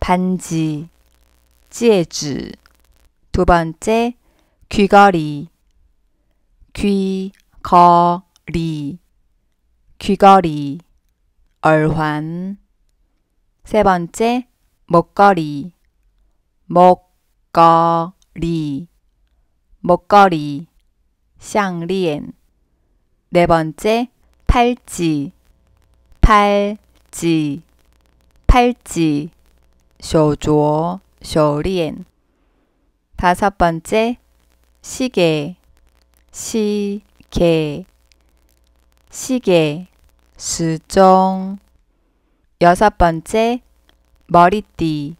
반지, 戒즈두 번째, 귀걸이, 귀걸이, 귀걸이, 얼환. 세 번째, 목걸이, 목걸이, 목걸이, 샹리엔. 네 번째, 팔찌, 팔찌, 팔찌, 쇼조어 쇼리엔. 다섯 번째, 시계, 시계, 시계, 수종. 여섯 번째, 머리띠,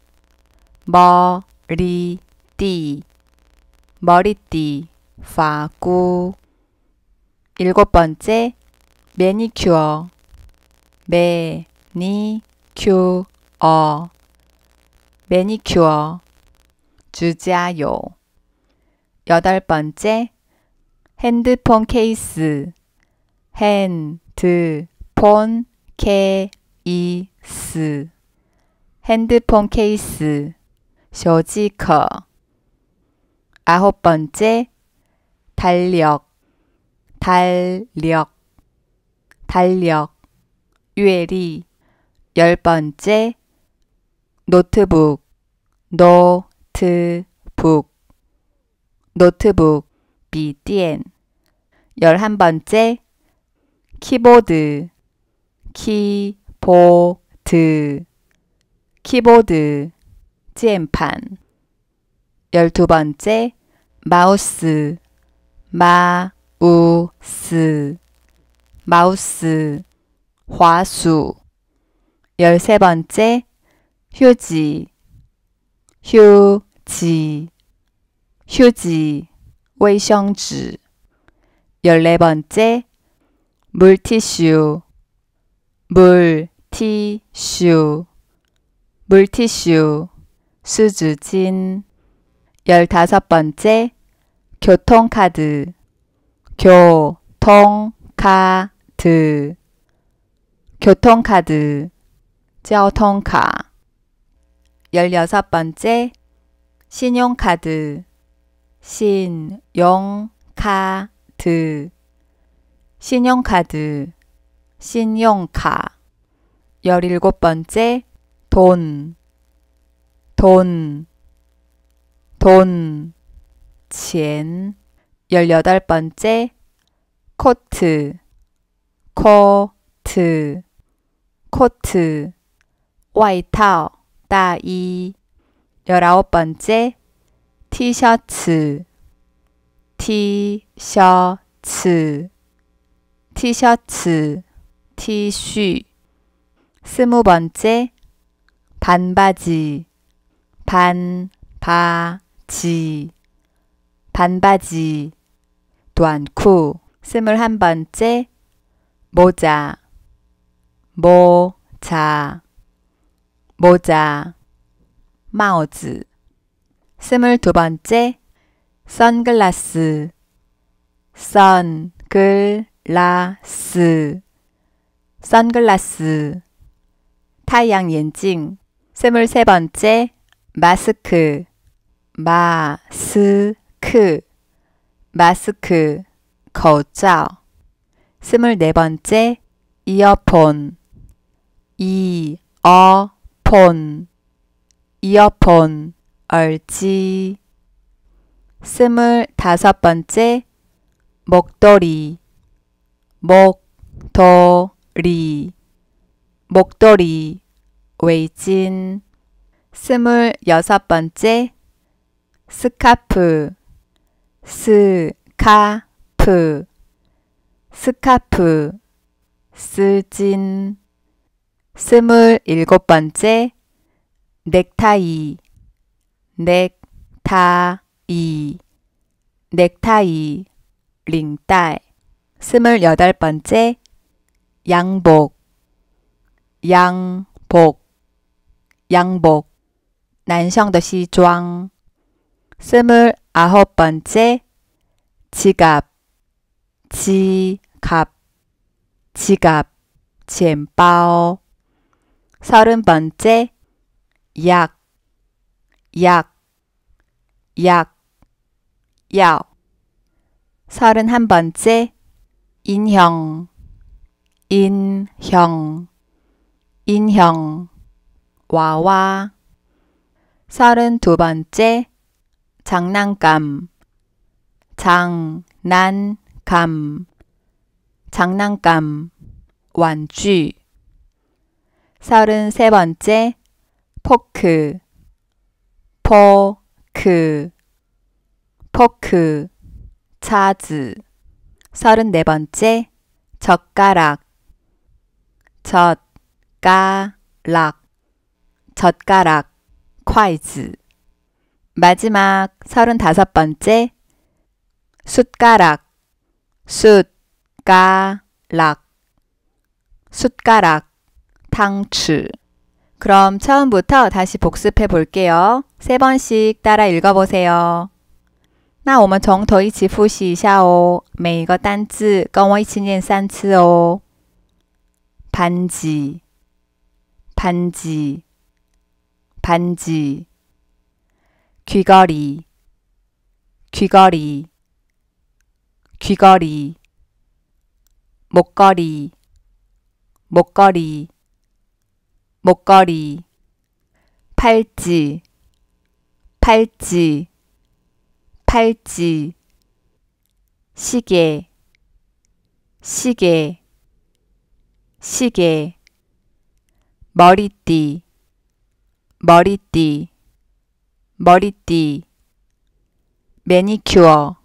머리띠, 머리띠, 파구. 일곱 번째, 매니큐어, 매니큐어. 매니큐어 주자요 여덟 번째 핸드폰 케이스 핸드폰 케이스 핸드폰 케이스 쇼지커 아홉 번째 달력 달력 달력 유리열 번째 노트북 노트북 노트북 비디엔 열한 번째 키보드 키보드 키보드 键판 열두 번째 마우스 마우스 마우스 화수 열세 번째 휴지 휴지 휴지 위생지 열네 번째 물티슈 물티슈 물티슈 수주진 열다섯 번째 교통카드 교통카드 교통카드 交通卡 열여섯 번째 신용카드 신용카드 신용카드 신용카 열일곱 번째 돈 돈, 돈, 钱. 열여덟 번째, 코트, 코트, 코트, 外套 따이 열아홉 번째 티셔츠 티셔츠 티셔츠 티슈 스무 번째 반바지 반바지 반바지 또안쿠 스물한 번째 모자 모자 모자, 마오즈. 스물두 번째, 선글라스, 선글라스, 선글라스.太阳眼镜. 스물세 번째, 마스크, 마스크, 마스크. 口罩. 스물네 번째, 이어폰, 이어폰. 이어폰 이어폰 얼지 스물다섯 번째 목도리 목도리 목도리 외진 스물여섯 번째 스카프 스카프 스카프 쓰진 스물일곱 번째 넥타이 넥타이 넥타이 링딸 스물여덟 번째 양복 양복 양복 난성的시装 스물아홉 번째 지갑 지갑 지갑 钱包 서른 번째 약, 약, 약, 야. 서른 한 번째 인형, 인형, 인형, 와와. 서른 두 번째 장난감, 장난감, 장난감, 완쥐. 3 3 번째 포크 포크 포크 차즈 3 4 번째 젓가락 젓가락 젓가락 콰이즈 마지막 3 5 번째 숟가락 숟가락 숟가락 汤匙. 그럼 처음부터 다시 복습해 볼게요. 세 번씩 따라 읽어 보세요. 那我们从头一起复习一下哦。每一个单词跟我一起念三次哦。 반지, 반지, 반지. 귀걸이, 귀걸이, 귀걸이. 목걸이, 목걸이. 목걸이 팔찌 팔찌 팔찌 시계 시계 시계 머리띠 머리띠 머리띠 매니큐어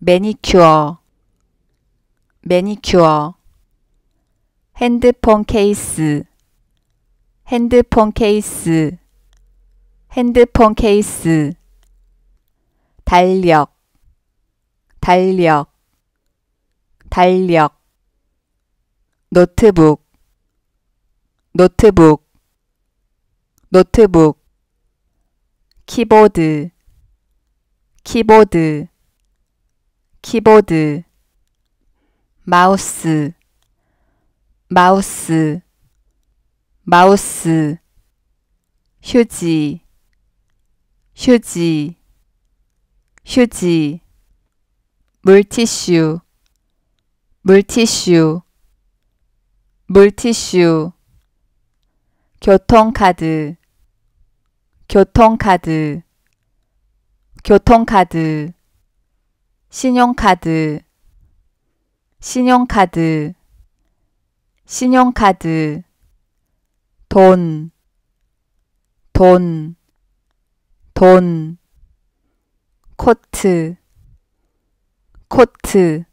매니큐어 매니큐어 핸드폰 케이스 핸드폰 케이스 핸드폰 케이스 달력 달력 달력 노트북 노트북 노트북 키보드 키보드 키보드 마우스 마우스 마우스 휴지 휴지 휴지 물티슈 물티슈 물티슈 교통카드 교통카드 교통카드 신용카드 신용카드 신용카드 돈, 돈, 돈, 코트, 코트,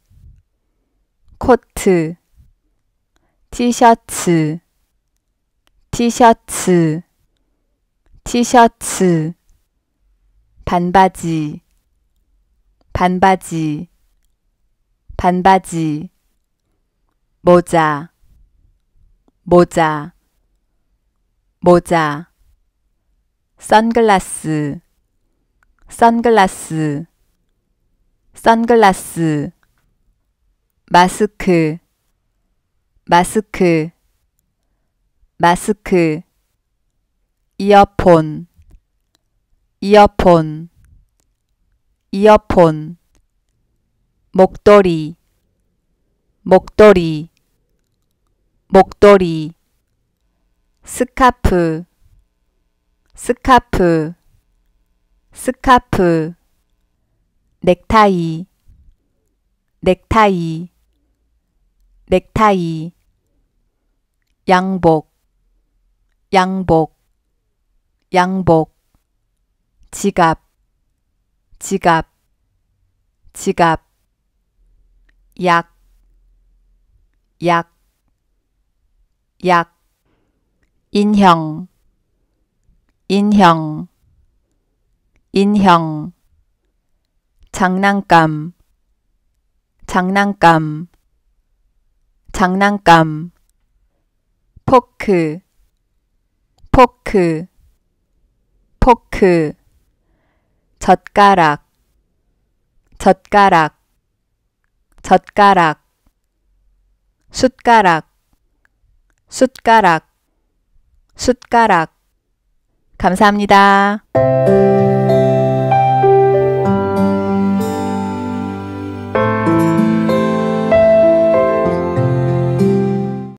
코트, 티셔츠, 티셔츠, 티셔츠, 반바지, 반바지, 반바지, 모자, 모자, 모자 선글라스 선글라스 선글라스 마스크 마스크 마스크 이어폰 이어폰 이어폰 목도리 목도리 목도리 스카프 스카프 스카프 넥타이 넥타이 넥타이 양복 양복 양복 지갑 지갑 지갑 약 약, 약. 인형 인형 인형 장난감 장난감 장난감 포크 포크 포크 젓가락 젓가락 젓가락 숟가락 숟가락 숟가락 감사합니다.